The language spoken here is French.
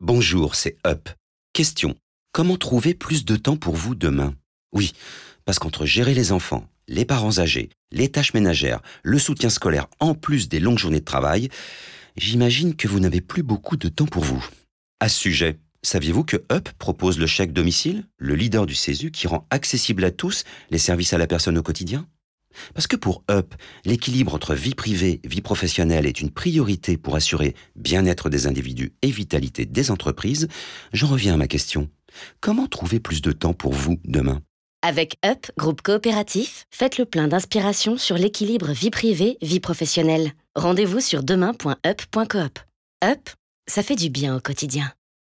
Bonjour, c'est Up. Question. Comment trouver plus de temps pour vous demain Oui, parce qu'entre gérer les enfants, les parents âgés, les tâches ménagères, le soutien scolaire en plus des longues journées de travail, j'imagine que vous n'avez plus beaucoup de temps pour vous. À ce sujet, saviez-vous que Up propose le chèque domicile, le leader du CESU qui rend accessible à tous les services à la personne au quotidien parce que pour Up, l'équilibre entre vie privée et vie professionnelle est une priorité pour assurer bien-être des individus et vitalité des entreprises, j'en reviens à ma question. Comment trouver plus de temps pour vous demain Avec Up, groupe coopératif, faites le plein d'inspiration sur l'équilibre vie privée-vie professionnelle. Rendez-vous sur demain.up.coop. Up, ça fait du bien au quotidien.